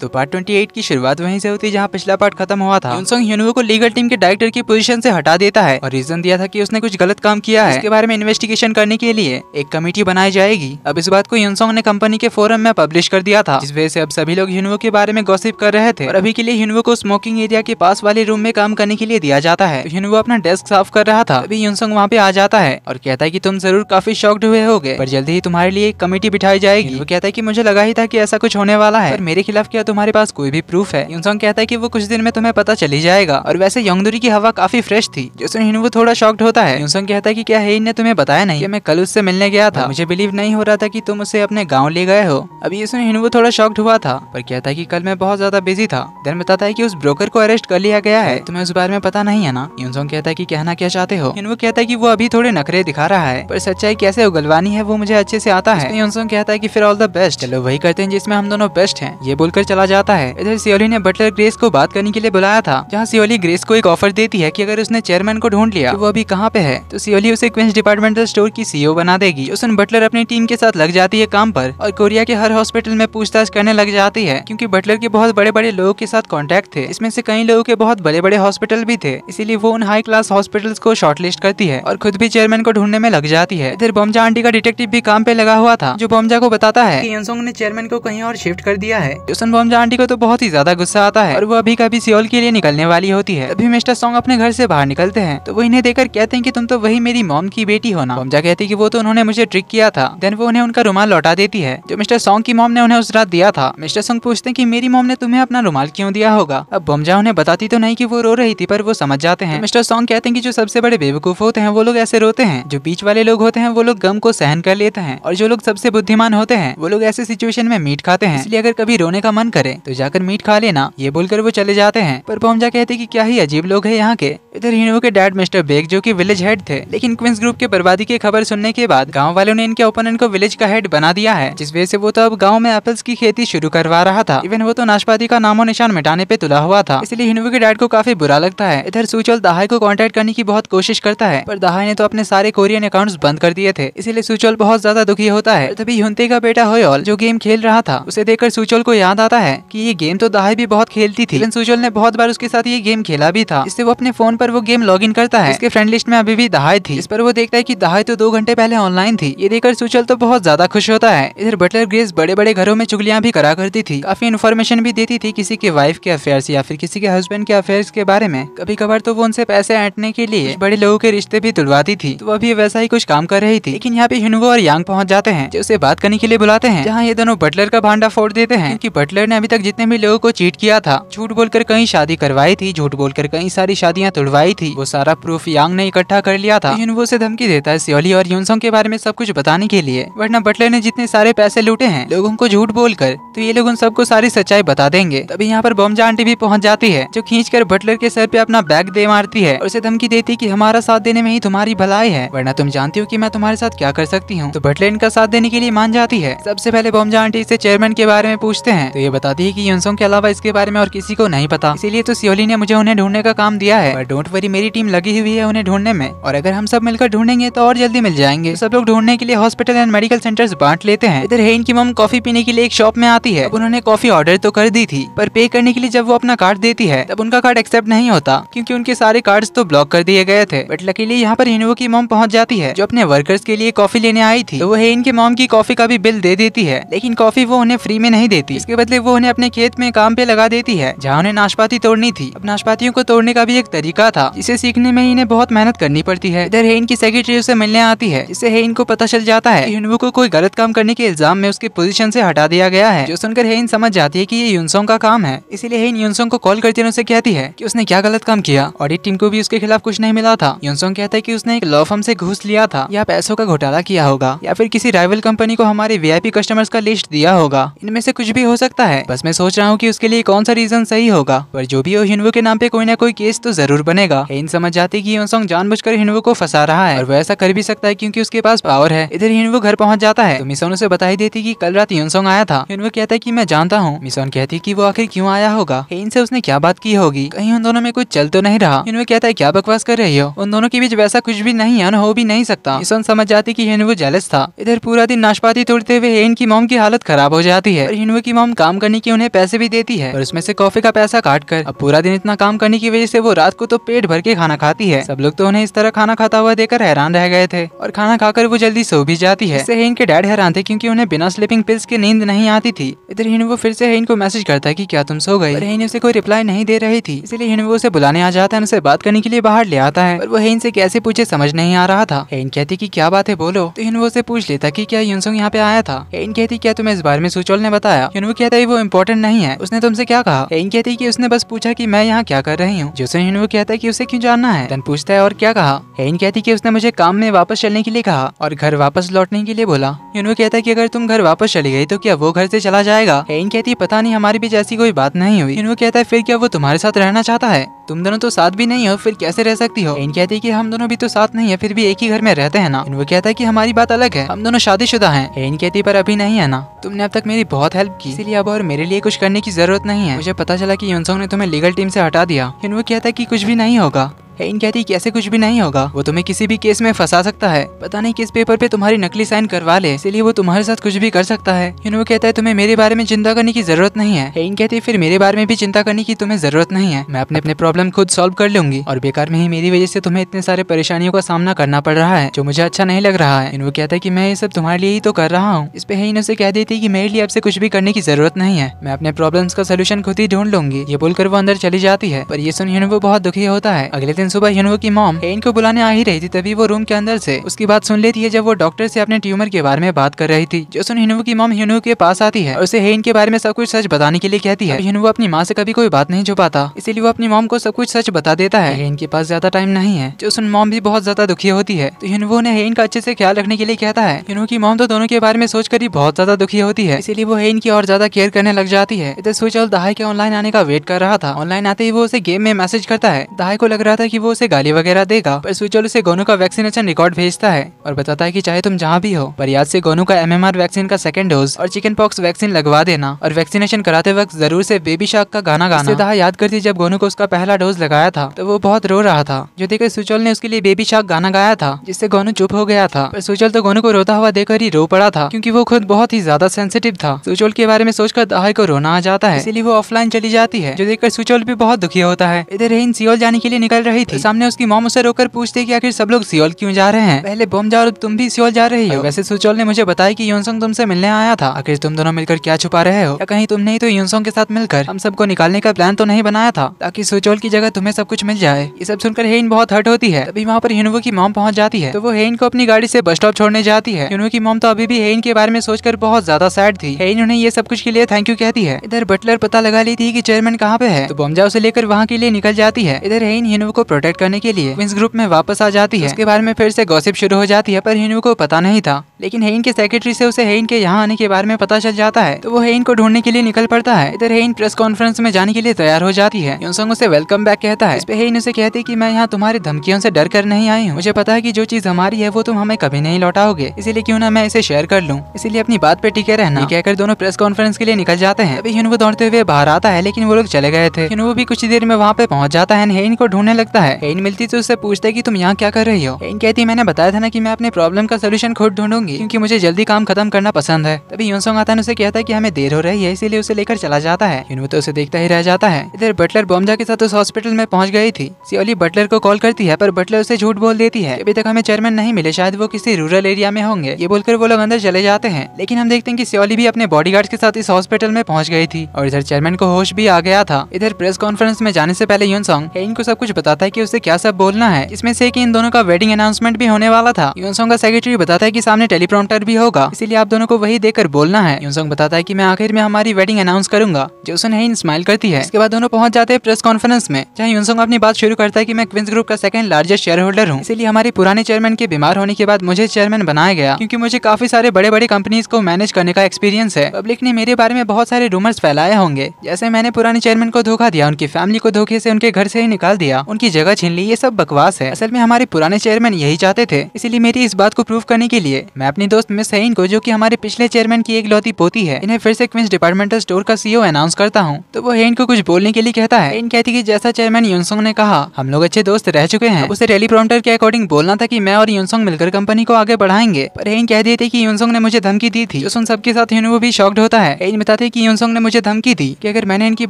तो पार्ट 28 की शुरुआत वहीं से होती है जहाँ पिछला पार्ट खत्म हुआ था यूनसोंग ह्यूनवो को लीगल टीम के डायरेक्टर की पोजीशन से हटा देता है और रीजन दिया था कि उसने कुछ गलत काम किया है इसके बारे में इन्वेस्टिगेशन करने के लिए एक कमेटी बनाई जाएगी अब इस बात को यूनसोंग ने कंपनी के फोरम में पब्लिश कर दिया था इस वजह से अब सभी लोग ह्यूनवो के बारे में गॉसिप कर रहे थे और अभी के लिए ह्यूनवो को स्मोकिंग एरिया के पास वाले रूम में काम करने के लिए दिया जाता है ह्यूनवो तो अपना डेस्क साफ कर रहा था अभी यूनसोंग वहाँ पे आ जाता है और कहता है की तुम जरूर काफी शॉक्ड हुए हो पर जल्दी ही तुम्हारे लिए एक कमेटी बिठाई जाएगी वो कहता है की मुझे लगा ही था की ऐसा कुछ होने वाला है मेरे खिलाफ क्या तुम्हारे पास कोई भी प्रूफ है यूनसोंग कहता है की वो कुछ दिन में तुम्हें पता चली जाएगा और वैसे यंगदुरी की हवा काफी फ्रेश थी जोसन हिनवू थोड़ा शॉक्ड होता है यूनसोंग कहता है की क्या हेन ने तुम्हें बताया नहीं कि मैं कल उससे मिलने गया था मुझे बिलीव नहीं हो रहा था की तुम उसे अपने गाँव ले गए हो अभी यूसन हिनवू थोड़ा शॉक्ड हुआ था पर कहता है की कल मैं बहुत ज्यादा बिजी था देन बताता है की उस ब्रोकर को अरेस्ट कर लिया गया है तुम्हें उस बारे में पता नहीं है ना यूनसोंग कहता है की कहना क्या चाहते हो हिनवू कहता है की वो अभी थोड़े नखरे दिखा रहा है पर सच्चाई कैसे उगलवानी है वो मुझे अच्छे से आता है यूनसोंग कहता है की फिर ऑल द बेस्ट चलो वही करते हैं जिसमें हम दोनों बेस्ट है ये बोलकर चला जाता है इधर सियोली ने बटलर ग्रेस को बात करने के लिए बुलाया था जहाँ सियोली ग्रेस को एक ऑफर देती है की अगर उसने चेयरमैन को ढूंढ लिया तो वो अभी कहाँ पे है तो सियोली उसे क्विंस डिपार्टमेंटल स्टोर की सीओ बना देगी उसन बटलर अपनी टीम के साथ लग जाती है काम पर और कोरिया के हर हॉस्पिटल में पूछताछ करने लग जाती है क्योंकि बटलर के बहुत बड़े बड़े लोगों के साथ कॉन्टेक्ट थे इसमें से कई लोगों के बहुत बड़े बड़े हॉस्पिटल भी थे इसीलिए वो उन हाई क्लास हॉस्पिटल को शॉर्टलिस्ट करती है और खुद भी चेयरमैन को ढूंढने में लग जाती है इधर बॉम्जा आंटी का डिटेक्टिव भी काम पे लगा हुआ था जो बॉम्जा को बताता है की ने चेयरमैन को कहीं और शिफ्ट कर दिया है जोसन सोमजा आंटी को तो बहुत ही ज्यादा गुस्सा आता है और वो अभी कभी सियोल के लिए निकलने वाली होती है अभी मिस्टर सॉन्ग अपने घर से बाहर निकलते हैं तो वो इन्हें देखकर कहते हैं कि तुम तो वही मेरी मॉम की बेटी हो ना समझा कहती है वो तो उन्होंने मुझे ट्रिक किया था देन वो उन्हें उनका रुमाल लौटा देती है जो मिस्टर सॉन्ग की मॉम ने उन्हें उस रात दिया था मिस्टर सॉन्ग पूछते हैं की मेरी मॉम ने तुम्हें अपना रुमाल क्यों दिया होगा अब बोमजा उन्हें बताती तो नहीं की वो रो रही थी पर वो समझ जाते हैं मिस्टर सॉन्ग कहते हैं की जो सबसे बड़े बेवकूफ होते हैं वो लोग ऐसे रोते हैं जो बीच वाले लोग होते हैं वो लोग गम को सहन कर लेते हैं और जो लोग सबसे बुद्धिमान होते हैं वो लोग ऐसे सिचुएशन में मीट खाते हैं इसलिए अगर कभी रोने का मन करे तो जाकर मीट खा लेना ये बोलकर वो चले जाते हैं पर पोमजा कहते कि क्या ही अजीब लोग है यहाँ के इधर हीरो के डैड मिस्टर बेग जो की विलेज हेड थे लेकिन क्विंस ग्रुप के बर्बादी की खबर सुनने के बाद गाँव वालों ने इनके ओपोनेंट को विलेज का हेड बना दिया है जिस वजह से वो तो अब गाँव में एपल्स की खेती शुरू करवा रहा था इवन वो तो नाशपाती का नामो निशान मिटाने पे तुला हुआ था इसलिए हिनवू के डैड को काफी बुरा लगता है इधर सुचल दहाई को कॉन्टेक्ट करने की बहुत कोशिश करता है पर दहाई ने तो अपने सारे कोरियन अकाउंट्स बंद कर दिए थे इसलिए सुचल बहुत ज्यादा दुखी होता है तभी युनते का बेटा होयल जो गेम खेल रहा था उसे देखकर सुचल को याद आता है है कि ये गेम तो दहाई भी बहुत खेलती थी सुजल ने बहुत बार उसके साथ ये गेम खेला भी था इससे वो अपने फोन पर वो गेम लॉग करता है इसके फ्रेंड लिस्ट में अभी भी दहाई थी इस पर वो देखता है की दहाई तो दो घंटे पहले ऑनलाइन थी ये देखकर सुचल तो बहुत ज्यादा खुश होता है इधर बटलर ग्रेस बड़े बड़े घरों में चुगलियाँ भी करा करती थी काफी इन्फॉर्मेशन भी देती थी किसी के वाइफ के अफेयर्स या फिर किसी के हस्बैंड के अफेयर्स के बारे में कभी कभार तो वो उनसे पैसे ऐटने के लिए बड़े लोगों के रिश्ते भी तुलवाती थी तो अभी वैसा ही कुछ काम कर रही थी लेकिन यहाँ पे हिनवो और यांग पहुँच जाते हैं जो उसे बात करने के लिए बुलाते हैं जहाँ ये दोनों बटलर का भांडा फोड़ देते हैं की बटलर ने ने अभी तक जितने भी लोगों को चीट किया था झूठ बोलकर कहीं शादी करवाई थी झूठ बोलकर कई सारी शादियां तुड़वाई थी वो सारा प्रूफ यांग ने इकट्ठा कर लिया था वो से धमकी देता है सियोली और यूनसोंग के बारे में सब कुछ बताने के लिए वरना बटलर ने जितने सारे पैसे लूटे हैं लोगों को झूठ बोलकर तो ये लोग उन सबको सारी सच्चाई बता देंगे तभी यहाँ पर बॉम्जा आंटी भी पहुँच जाती है जो खींच कर बटलर के सर पे अपना बैग दे मारती है और उसे धमकी देती की हमारा साथ देने में ही तुम्हारी भलाई है वरना तुम जानती हो की मैं तुम्हारे साथ क्या कर सकती हूँ तो बटलर इनका साथ देने के लिए मान जाती है सबसे पहले बॉम्जा आंटी इसे चेयरमैन के बारे में पूछते हैं तो ये बता बताती है कि यूनसोंग के अलावा इसके बारे में और किसी को नहीं पता इसीलिए तो सियोली ने मुझे उन्हें ढूंढने का काम दिया है डोंट वरी मेरी टीम लगी हुई है उन्हें ढूंढने में और अगर हम सब मिलकर ढूंढेंगे तो और जल्दी मिल जाएंगे सब लोग ढूंढने के लिए हॉस्पिटल एंड मेडिकल सेंटर्स बांट लेते हैं इधर हेन की मम कॉफी पीने के लिए एक शॉप में आती है उन्होंने कॉफी ऑर्डर तो कर दी थी पर पे करने के लिए जब वो अपना कार्ड देती है तब उनका कार्ड एक्सेप्ट नहीं होता क्यूँकी उनके सारे कार्ड तो ब्लॉक कर दिए गए थे बट लकीली यहाँ पर हिनवो की मोम पहुँच जाती है जो अपने वर्कर्स के लिए कॉफी लेने आई थी तो वो हेन के मोम की कॉफी का भी बिल दे देती है लेकिन कॉफी वो उन्हें फ्री में नहीं देती इसके बदले वो उन्हें अपने खेत में काम पे लगा देती है जहाँ उन्हें नाशपाती तोड़नी थी अब नाशपातियों को तोड़ने का भी एक तरीका था इसे सीखने में इन्हें बहुत मेहनत करनी पड़ती है इधर हेन की सेक्रेटरी उसे मिलने आती है इससे हेन को पता चल जाता है यूनवू को कोई गलत काम करने के इल्जाम में उसकी पोजीशन से हटा दिया गया है जो सुनकर हेन समझ जाती है कि ये यूनसोंग का काम है इसीलिए हेन यूनसोंग को कॉल करती है उसे कहती है कि उसने क्या गलत काम किया ऑडिट टीम को भी उसके खिलाफ कुछ नहीं मिला था यूनसोंग कहता है कि उसने एक लॉ फर्म से घूस लिया था या पैसों का घोटाला किया होगा या फिर किसी राइवल कंपनी को हमारे वीआईपी कस्टमर्स का लिस्ट दिया होगा इनमें से कुछ भी हो सकता है है बस मैं सोच रहा हूँ की उसके लिए कौन सा रीजन सही होगा पर जो भी हो हिनवू के नाम पे कोई ना कोई केस तो जरूर बनेगा इन समझ जाती की सॉन्ग जान हिनवू को फंसा रहा है और वो ऐसा कर भी सकता है क्यूँकी उसके पास पावर है इधर हिनवू घर पहुँच जाता है तो मिसोन उसे बताई देती की कल रात योनसोंग आया था हिनवू कहता है की मैं जानता हूँ मिसोन कहती की वो आखिर क्यूँ आया होगा से उसने क्या बात की होगी कहीं उन दोनों में कुछ चल तो नहीं रहा हिनवू कहता है क्या बकवास कर रही हो उन दोनों के बीच वैसा कुछ भी नहीं है हो भी नहीं सकता मिसोन समझ जाती की हिनवू जेलस था इधर पूरा दिन नाशपाती तोड़ते हुए हेन की मोम की हालत खराब हो जाती है हिनवू की मोम काम करने की उन्हें पैसे भी देती है और उसमें से कॉफी का पैसा काट कर अब पूरा दिन इतना काम करने की वजह से वो रात को तो पेट भर के खाना खाती है सब लोग तो उन्हें इस तरह खाना खाता हुआ देखकर हैरान रह गए थे और खाना खाकर वो जल्दी सो भी जाती है हेन के डैड हैरान थे क्यूँकी उन्हें बिना स्लीपिंग पिल्स की नींद नहीं आती थी इधर हिन्न वो फिर से हेन को मैसेज करता है की क्या तुम सो गए हेन उसे कोई रिप्लाई नहीं दे रही थी इसलिए हिन्न वो उसे बुलाने आ जाता है उसे बात करने के लिए बाहर ले आता है और वो हेन से कैसे पूछे समझ नहीं आ रहा था हेन कहती की क्या बात है बोलो तो हिन्न वो उसे पूछ लेता की क्या यूनसुंग यहाँ पे आया था हेन कहती क्या तुम्हें इस बारे में सुचोल ने बताया वो कहता है वो इम्पोर्टेंट नहीं है उसने तुमसे क्या कहा एन कहती है की उसने बस पूछा की मैं यहाँ क्या कर रही हूँ जोसन वो कहता है की उसे क्यों जानना है तन पूछता है और क्या कहा एन कहती की उसने मुझे काम में वापस चलने के लिए कहा और घर वापस लौटने के लिए बोला यूनू कहता है की अगर तुम घर वापस चली गई तो क्या वो घर से चला जाएगा एन कहती है पता नहीं हमारी भी जैसी कोई बात नहीं हुई यूनू कहता है फिर क्या वो तुम्हारे साथ रहना चाहता है तुम दोनों तो साथ भी नहीं हो फिर कैसे रह सकती हो इन कहती कि हम दोनों भी तो साथ नहीं है फिर भी एक ही घर में रहते हैं ना इन वो कहता है कि हमारी बात अलग है हम दोनों शादीशुदा हैं एन कहती पर अभी नहीं है ना तुमने अब तक मेरी बहुत हेल्प की इसलिए अब और मेरे लिए कुछ करने की जरूरत नहीं है मुझे पता चला की यूनसोंग ने तुम्हें लीगल टीम से हटा दिया इन वो कहता है की कुछ भी नहीं होगा हेन कहती है कैसे कुछ भी नहीं होगा वो तुम्हें किसी भी केस में फंसा सकता है पता नहीं किस पेपर पे तुम्हारी नकली साइन करवा ले इसलिए वो तुम्हारे साथ कुछ भी कर सकता है वो कहता है तुम्हें मेरे बारे में चिंता करने की जरूरत नहीं है हेन कहती है फिर मेरे बारे में भी चिंता करने की तुम्हें जरूरत नहीं है मैं अपने अपने प्रॉब्लम खुद सोल्व कर लूंगी और बेकार में ही मेरी वजह से तुम्हें इतने सारे परेशानियों का सामना करना पड़ रहा है जो मुझे अच्छा नहीं लग रहा है वो कहता है की मैं ये सब तुम्हारे लिए ही तो कर रहा हूँ इस पे हेन उसे कह देती है की मेरे लिए आपसे कुछ भी करने की जरूरत नहीं है मैं अपने प्रॉब्लम का सोल्यूशन खुद ही ढूंढ लूंगी ये बोलकर वो अंदर चली जाती है पर ये सुन वो बहुत दुखी होता है अगले दिन दिन सुबह हिनवो की मॉम हेन को बुलाने आ ही रही थी तभी वो रूम के अंदर से उसकी बात सुन लेती है जब वो डॉक्टर से अपने ट्यूमर के बारे में बात कर रही थी जो सुन हिनवो की मॉम हिनवो के पास आती है और उसे हेन के बारे में सब कुछ सच बताने के लिए कहती है हिनवो अपनी माँ से कभी कोई बात नहीं छुपाता इसीलिए वो अपनी मॉम को सब कुछ सच बता देता है हेन के पास ज्यादा टाइम नहीं है जो सुन मॉम भी बहुत ज्यादा दुखी होती है तो हिनवो ने हेन का अच्छे से ख्याल रखने के लिए कहता है हिनवो की मॉम तो दोनों के बारे में सोचकर ही बहुत ज्यादा दुखी होती है इसीलिए वो हेन की और ज्यादा केयर करने लग जाती है इधर सुचल दहाई के ऑनलाइन आने का वेट कर रहा था ऑनलाइन आते ही वो उसे गेम में मैसेज करता है दहाई को लग रहा था की कि वो उसे गाली वगैरह देगा पर सुचल उसे गोनू का वैक्सीनेशन रिकॉर्ड भेजता है और बताता है की चाहे तुम जहाँ भी हो पर याद से गोनू का एमएमआर वैक्सीन का सेकंड डोज और चिकन पॉक्स वैक्सीन लगवा देना और वैक्सीनेशन कराते वक्त जरूर से बेबी शार्क का गाना गाना सीधा याद करती जब गोनू को उसका पहला डोज लगाया था तो वो बहुत रो रहा था जो देखकर सुचल ने उसके लिए बेबी शार्क गाना गाया था जिससे गोनू चुप हो गया था पर सुचल तो गोनू को रोता हुआ देखकर ही रो पड़ा था क्यूँकी वो खुद बहुत ही ज्यादा सेंसिटिव था सुचोल के बारे में सोचकर दहाय को रोना आ जाता है इसलिए वो ऑफलाइन चली जाती है जो देखकर सुचोल भी बहुत दुखी होता है इधर रेन सियोल जाने के लिए निकल रही थी सामने उसकी मोम उसे रोकर पूछते है की आखिर सब लोग सियोल क्यूँ जा रहे हैं पहले बोम जाओ तुम भी सियोल जा रही हो वैसे सुचोल ने मुझे बताया की योनसोंग तुमसे मिलने आया था आखिर तुम दोनों मिलकर क्या छुपा रहे हो या कहीं तुमने नहीं तो यूनसोंग के साथ मिलकर हम सबको निकालने का प्लान तो नहीं बनाया था ताकि सुचोल की जगह तुम्हें सब कुछ मिल जाए ये सब सुनकर हेन बहुत हर्ट होती है अभी वहाँ पर हिनवो की मोम पहुँच जाती है तो वो हेन को अपनी गाड़ी से बस स्टॉप छोड़ने जाती है हिनवो की मोम तो अभी भी हेन के बारे में सोचकर बहुत ज्यादा सैड थी हेन उन्हें ये सब कुछ के लिए थैंक यू कहती है इधर बटलर पता लगा ली थी की चेयरमैन कहाँ पे है तो बमजा उसे लेकर वहाँ के लिए निकल जाती है इधर हेन हिनवो को प्रोटेक्ट करने के लिए क्वींस ग्रुप में वापस आ जाती है उसके बारे में फिर से गॉसिप शुरू हो जाती है पर हेनू को पता नहीं था लेकिन हेन के सेक्रेटरी से उसे हेन के यहाँ आने के बारे में पता चल जाता है तो वो हेन को ढूंढने के लिए निकल पड़ता है इधर हेन प्रेस कॉन्फ्रेंस में जाने के लिए तैयार हो जाती है योनसंग उसे वेलकम बैक कहता है इस पे हेन उसे कहती है की मैं यहाँ तुम्हारी धमकियों से डर कर नहीं आई हूँ मुझे पता है की जो चीज हमारी है वो तुम हमें कभी नहीं लौटाओगे इसीलिए क्यों ना मैं इसे शेयर कर लूँ इसलिए अपनी बात पे टिके रहना कहकर दोनों प्रेस कॉन्फ्रेंस के लिए निकल जाते हैं अभी हिनवो दौड़ते हुए बाहर आता है लेकिन वो लोग चले गए थे हिनवो भी कुछ देर में वहाँ पे पहुँच जाता है हेन को ढूंढने लगता है है पेन मिलती तो उससे पूछता है की तुम यहाँ क्या कर रही हो पेन कहती मैंने बताया था ना की मैं अपने प्रॉब्लम का सोल्यूशन खुद ढूंढूंगी क्यूँकी मुझे जल्दी काम खत्म करना पसंद है तभी यूनसोंग आता है उसे कहता है की हमें देर हो रही है इसीलिए उसे लेकर चला जाता है यून तो उसे देखता ही रह जाता है इधर बटलर बोमजा के साथ उस हॉस्पिटल में पहुंच गई थी सियोली बटलर को कॉल करती है पर बटलर उसे झूठ बोल देती है अभी तक हमें चेयरमैन नहीं मिले शायद वो किसी रूरल एरिया में होंगे ये बोलकर वो लोग अंदर चले जाते हैं लेकिन हम देखते हैं कि सियोली भी अपने बॉडी के साथ इस हॉस्पिटल में पहुंच गई थी और इधर चेयरमैन को होश भी आ गया था इधर प्रेस कॉन्फ्रेंस में जाने से पहले यून सॉन्ग को सब कुछ बताता है कि उसे क्या सब बोलना है इसमें से कि इन दोनों का वेडिंग अनाउंसमेंट भी होने वाला था यूनसोंग का सेक्रेटरी बताता है कि सामने टेलीप्रॉम्प्टर भी होगा इसीलिए आप दोनों को वही देकर बोलना है यूनसोंग बताता है कि मैं आखिर में हमारी वेडिंग अनाउंस करूंगा जोसन है स्माइल करती है इसके बाद दोनों पहुंच जाते हैं प्रेस कॉन्फ्रेंस में जहाँ यूनसोंग अपनी बात शुरू करता है की मैं क्विंस ग्रुप का सेकंड लार्जेस्ट शेयर होल्डर हूँ इसलिए हमारे पुराने चेयरमैन के बीमार होने के बाद मुझे चेयरमैन बनाया गया क्यूँकी मुझे काफी सारे बड़े बड़े कंपनीज को मैनेज करने का एक्सपीरियंस है पब्लिक ने मेरे बारे में बहुत सारे रूमर्स फैलाए होंगे जैसे मैंने पुराने चेयरमैन को धोखा दिया उनकी फैमिली को धोखे से उनके घर से ही निकाल दिया उनकी जगह छीन ली ये सब बकवास है असल में हमारे पुराने चेयरमैन यही चाहते थे इसलिए मेरी इस बात को प्रूव करने के लिए मैं अपनी दोस्त मिस हईन को जो की हमारे पिछले चेयरमैन की एक लौती पोती है इन्हें फिर से क्विंस डिपार्टमेंटल स्टोर का सीईओ अनाउंस e करता हूँ तो वो हेन को कुछ बोलने के लिए कहता है इन कहती है जैसा चेयरमैन यूनसोंग ने कहा हम लोग अच्छे दोस्त रह चुके हैं उसे रैली प्रॉन्टर के अकॉर्डिंग बोलना था की मैं और यूनसोंग मिलकर कंपनी को आगे बढ़ाएंगे पर हेन कह दिए थे की यूनसोंग ने मुझे धमकी दी थी उन सबके साथ यूनवो भी शॉक्ड होता है एन बताते हैं की यूनसोंग ने मुझे धमकी दी की अगर मैंने इनकी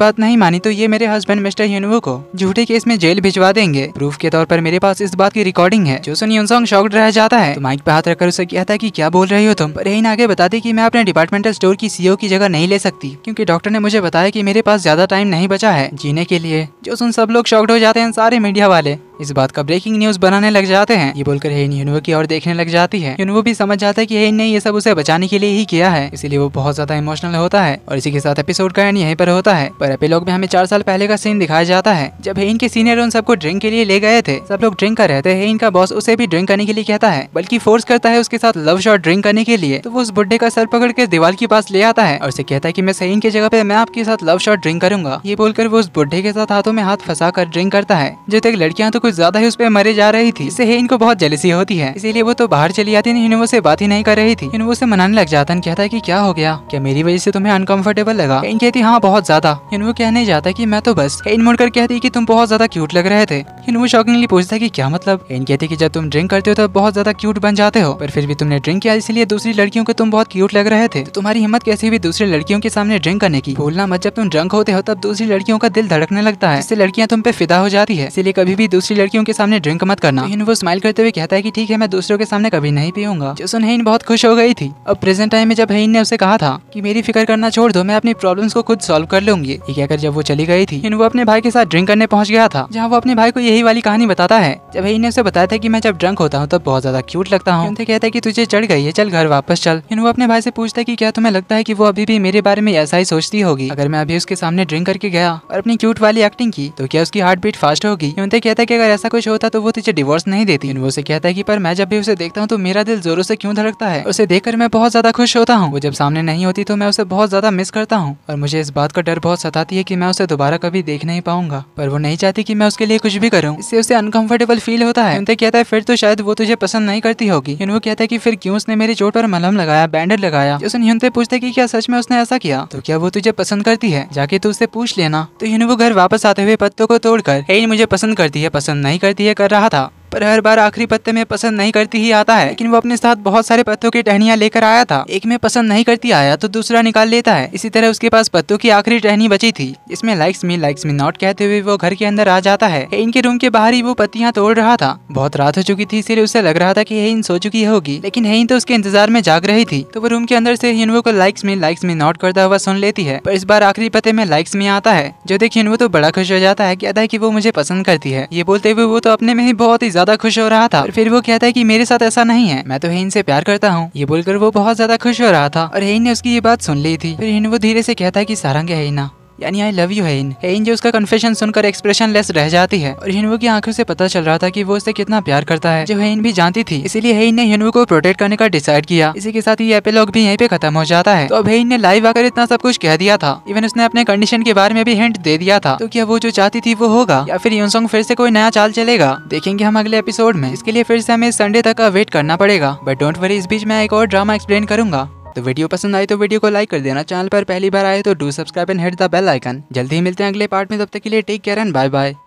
बात नहीं मानी तो ये मेरे हस्बैंड मिस्टर यूनवो को झूठे केस में जेल भिजवा देंगे प्रूफ के तौर पर मेरे पास इस बात की रिकॉर्डिंग है जो सुन यूनसोंग शॉक्ड रह जाता है तो माइक पे हाथ रखकर उसे कहता है की क्या बोल रही हो तुम पर यही आगे बताती की मैं अपने डिपार्टमेंटल स्टोर की सीईओ की जगह नहीं ले सकती क्यूँकी डॉक्टर ने मुझे बताया की मेरे पास ज्यादा टाइम नहीं बचा है जीने के लिए जो सुन सब लोग शॉक्ड हो जाते हैं सारे मीडिया वाले इस बात का ब्रेकिंग न्यूज बनाने लग जाते हैं ये बोलकर हेन यूनुओ की ओर देखने लग जाती है यूनुओ भी समझ जाता है की हेन ने ये सब उसे बचाने के लिए ही किया है इसीलिए वो बहुत ज्यादा इमोशनल होता है और इसी के साथ एपिसोड का एंड यहीं पर होता है पर एपिलॉग में हमें चार साल पहले का सीन दिखाया जाता है जब हेन के सीनियर उन सबको ड्रिंक के लिए ले गए थे सब लोग ड्रिंक कर रहे थे हेन का बॉस उसे भी ड्रिंक करने के लिए कहता है बल्कि फोर्स करता है उसके साथ लव शॉट ड्रिंक करने के लिए तो वो उस बुढ़े का सर पकड़ के दीवार के पास ले आता है और उसे कहता है की मैं सहीन की जगह पे मैं आपके साथ लव शॉट ड्रिंक करूंगा ये बोलकर वो उस बुढ़े के साथ हाथों में हाथ फंसा कर ड्रिंक करता है जो तक लड़कियां तो कुछ ज्यादा ही उस पर मरे जा रही थी इससे इनको बहुत जलसी होती है इसीलिए वो तो बाहर चली जाती इनवो से बात ही नहीं कर रही थी वो से मनाने लग जाता कहता की क्या हो गया क्या मेरी वजह से तुम्हें अनकम्फर्टेबल लगा इन कहती हाँ बहुत ज्यादा इन वो कहने जाता की मैं तो बस इन मुड़कर कहती की तुम बहुत ज्यादा क्यूट लग रहे थे इन वो शॉकिंगली पूछता की क्या मतलब इन कहती की जब तुम ड्रिंक करते हो तो बहुत ज्यादा क्यूट बन जाते हो पर फिर भी तुमने ड्रिंक किया इसलिए दूसरी लड़कियों को तुम बहुत क्यूट लग रहे थे तो तुम्हारी हिम्मत कैसी भी दूसरी लड़कियों के सामने ड्रिंक करने की भूलना मत जब तुम ड्रंक होते हो तब दूसरी लड़कियों का दिल धड़कने लगता है इससे लड़कियां तुम पे फिदा हो जाती है इसलिए कभी भी दूसरी लड़कियों के सामने ड्रिंक मत करना इन वो स्माइल करते हुए कहता है कि ठीक है मैं दूसरों के सामने कभी नहीं पीऊंगा सुन हेन बहुत खुश हो गई थी अब प्रेजेंट टाइम में जब हेन ने उसे कहा था कि मेरी फिक्र करना छोड़ दो मैं अपनी प्रॉब्लम्स को खुद सॉल्व कर लूंगी कहकर जब वो चली गई थी वो अपने भाई के साथ ड्रिंक करने पहुंच गया था जहाँ वो अपने भाई को यही वाली कहानी बताता है जब हेन ने उसे बताया था की मैं जब ड्रंक होता हूँ तब बहुत ज्यादा क्यूट लगता हूँ कहता है की तुझे चढ़ गई है चल घर वापस चल वो अपने भाई से पूछता है की क्या तुम्हें लगता है की वो अभी भी मेरे बारे में ऐसा ही सोचती होगी अगर मैं अभी उसके सामने ड्रिंक करके गया और अपनी क्यूट वाली एक्टिंग की तो क्या उसकी हार्ट बीट फास्ट होगी कहता है की अगर ऐसा कुछ होता तो वो तुझे डिवोर्स नहीं देती वो उसे कहता है की पर मैं जब भी उसे देखता हूँ तो मेरा दिल जोरों से क्यों धड़कता है उसे देखकर मैं बहुत ज्यादा खुश होता हूँ वो जब सामने नहीं होती तो मैं उसे बहुत ज्यादा मिस करता हूँ और मुझे इस बात का डर बहुत सताती है की मैं उसे दोबारा कभी देख नहीं पाऊंगा पर वो नहीं चाहती की मैं उसके लिए कुछ भी करूँ इससे उसे अनकंफर्टेबल फील होता है उनसे कहता है फिर तो शायद वो तुझे पसंद नहीं करती होगी वो कहता है की फिर क्यूँ उसने मेरी चोट पर मलम लगाया बैंडेड लगाया उसने यूनते पूछते की क्या सच में उसने ऐसा किया तो क्या वो तुझे पसंद करती है जाके तू उसे पूछ लेना तो यून वो घर वापस आते हुए पत्तों को तोड़कर मुझे पसंद करती है पसंद नहीं करती है कर रहा था पर हर बार आखिरी पत्ते में पसंद नहीं करती ही आता है लेकिन वो अपने साथ बहुत सारे पत्तों की टहनियाँ लेकर आया था एक में पसंद नहीं करती आया तो दूसरा निकाल लेता है इसी तरह उसके पास पत्तों की आखिरी टहनी बची थी इसमें likes me likes me not कहते हुए वो घर के अंदर आ जाता है इनके रूम के बाहर ही वो पत्तियाँ तोड़ रहा था बहुत रात हो चुकी थी इसलिए उसे लग रहा था की हेन सो चुकी होगी लेकिन हेन तो उसके इंतजार में जाग रही थी तो वो रूम के अंदर से हिन्वो को likes me likes me not करता हुआ सुन लेती है पर इस बार आखिरी पते में लाइक्स मी आता है जो देखिए वो तो बड़ा खुश हो जाता है कहता है की वो मुझे पसंद करती है ये बोलते हुए वो तो अपने में ही बहुत ही ज्यादा ज्यादा खुश हो रहा था और फिर वो कहता है की मेरे साथ ऐसा नहीं है मैं तो हेन से प्यार करता हूँ ये बोलकर वो बहुत ज्यादा खुश हो रहा था और हेन ने उसकी ये बात सुन ली थी फिर हेन वो धीरे से कहता है की सारंग है ना यानी आई लव यू हेन हेन जो उसका कन्फेशन सुनकर एक्सप्रेशन लेस रह जाती है और हिनवू की आंखों से पता चल रहा था कि वो उससे कितना प्यार करता है जो हेन भी जानती थी इसीलिए हेन ने हिनवू को प्रोटेक्ट करने का डिसाइड किया इसी के साथ ही एपिलॉग भी यहीं पे खत्म हो जाता है तो अब हेन ने लाइव आकर इतना सब कुछ कह दिया था इवन उसने अपने कंडीशन के बारे में भी हिंट दे दिया था तो क्या वो जो चाहती थी वो होगा या फिर सॉन्ग फिर से कोई नया चाल चलेगा देखेंगे हम अगले एपिसोड में इसके लिए फिर से हमें संडे तक का वेट करना पड़ेगा बट डोंट वरी इस बीच में एक और ड्रामा एक्सप्लेन करूंगा तो वीडियो पसंद आई तो वीडियो को लाइक कर देना चैनल पर पहली बार आए तो do subscribe and hit the bell icon जल्दी ही मिलते हैं अगले पार्ट में तब तक के लिए take care and bye bye